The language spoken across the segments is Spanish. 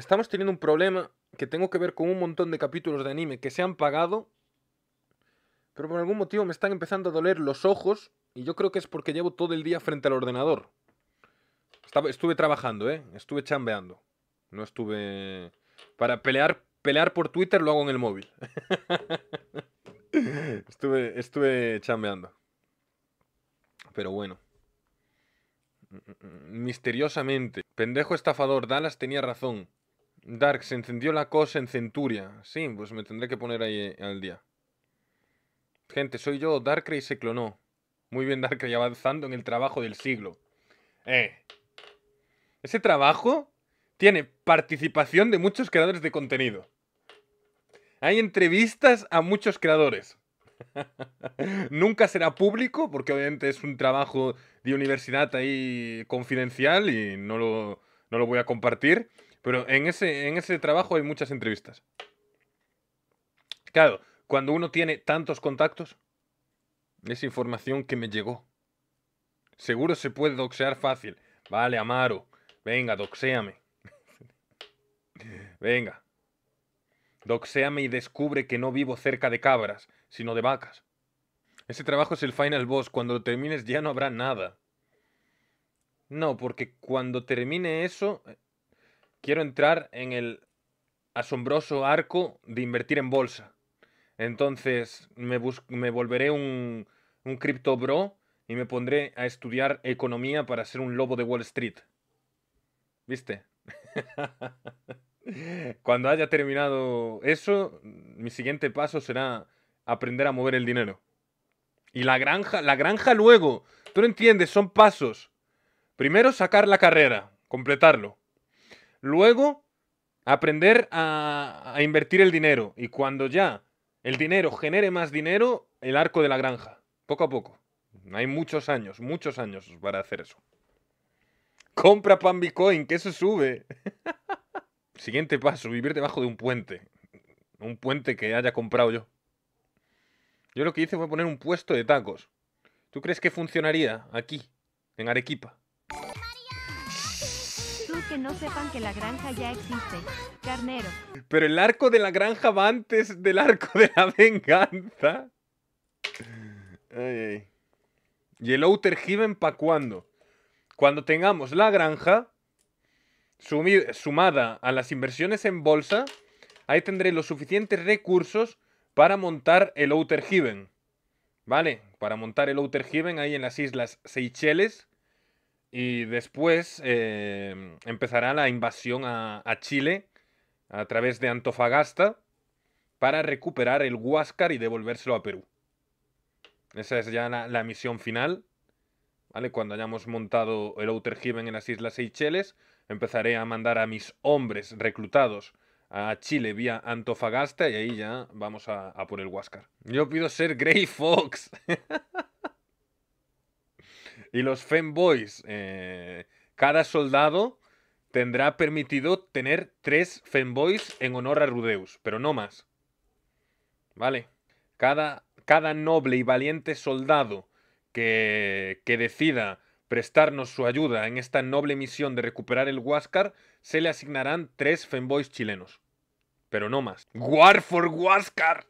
estamos teniendo un problema que tengo que ver con un montón de capítulos de anime que se han pagado, pero por algún motivo me están empezando a doler los ojos y yo creo que es porque llevo todo el día frente al ordenador. estuve trabajando, ¿eh? Estuve chambeando. No estuve... Para pelear, pelear por Twitter lo hago en el móvil. estuve, estuve chambeando. Pero bueno mm, mm, mm, misteriosamente. Pendejo estafador, Dallas tenía razón. Dark, se encendió la cosa en Centuria. Sí, pues me tendré que poner ahí eh, al día. Gente, soy yo, Darkrai se clonó. Muy bien, Darkrai, avanzando en el trabajo del siglo. Eh. Ese trabajo tiene participación de muchos creadores de contenido. Hay entrevistas a muchos creadores. Nunca será público, porque obviamente es un trabajo de universidad ahí confidencial y no lo, no lo voy a compartir. Pero en ese, en ese trabajo hay muchas entrevistas. Claro, cuando uno tiene tantos contactos, es información que me llegó. Seguro se puede doxear fácil. Vale, Amaro, venga, doxéame. venga. Doxéame y descubre que no vivo cerca de cabras, sino de vacas. Ese trabajo es el final boss. Cuando lo termines ya no habrá nada. No, porque cuando termine eso, quiero entrar en el asombroso arco de invertir en bolsa. Entonces me, volveré un, un cripto bro y me pondré a estudiar economía para ser un lobo de Wall Street. ¿Viste? Cuando haya terminado eso, mi siguiente paso será aprender a mover el dinero. Y la granja, la granja luego. Tú lo entiendes, son pasos. Primero sacar la carrera, completarlo. Luego, aprender a, invertir el dinero. Y cuando ya el dinero genere más dinero, el arco de la granja. Poco a poco. Hay muchos años, muchos años para hacer eso. Compra pan Bitcoin, que se sube. Siguiente paso, vivir debajo de un puente. Un puente que haya comprado yo. Yo lo que hice fue poner un puesto de tacos. ¿Tú crees que funcionaría aquí, en Arequipa? no sepan que la granja ya existe. Carnero. Pero el arco de la granja va antes del arco de la venganza. ¿Y el Outer Heaven para cuándo? Cuando tengamos la granja sumada a las inversiones en bolsa, ahí tendré los suficientes recursos para montar el Outer Heaven. ¿Vale? Para montar el Outer Heaven ahí en las islas Seychelles y después em, empezará la invasión a, Chile a través de Antofagasta para recuperar el Huáscar y devolvérselo a Perú. Esa es ya la, misión final. ¿Vale? Cuando hayamos montado el Outer Heaven en las Islas Seychelles, empezaré a mandar a mis hombres reclutados a Chile vía Antofagasta y ahí ya vamos a, a por el Huáscar. Yo pido ser Grey Fox. Y los femboys, eh, cada soldado tendrá permitido tener tres femboys en honor a Rudeus, pero no más. ¿Vale? Cada, cada noble y valiente soldado que, que decida prestarnos su ayuda en esta noble misión de recuperar el Huáscar, se le asignarán tres femboys chilenos. Pero no más. ¡War for Huáscar!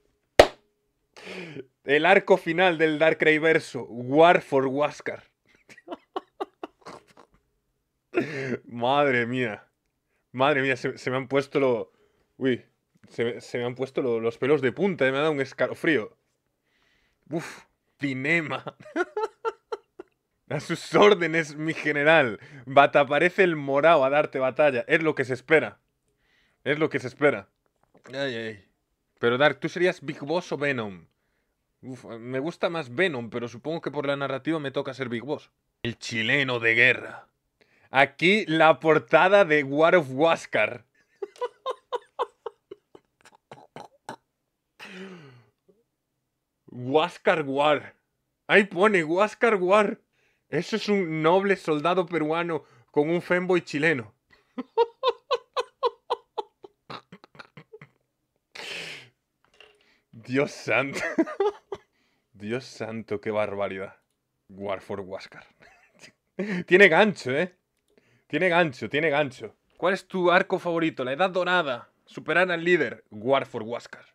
El arco final del Dark Verso, War for Huáscar. Madre mía. Madre mía, se, me han puesto lo. Uy, se, me han puesto los pelos de punta, eh, me ha dado un escalofrío. Uf, cinema. a sus órdenes, mi general. Bataparece el morado a darte batalla. Es lo que se espera. Es lo que se espera. Pero Dark, ¿tú serías Big Boss o Venom? me gusta más Venom, pero supongo que por la narrativa me toca ser Big Boss. El chileno de guerra. Aquí la portada de War of Huáscar. Huáscar War. Ahí pone Huáscar War. Eso es un noble soldado peruano con un femboy chileno. Dios santo. Dios santo, qué barbaridad. War for Huáscar. tiene gancho, ¿eh? Tiene gancho, tiene gancho. ¿Cuál es tu arco favorito? La edad dorada. Superar al líder. War for Huáscar.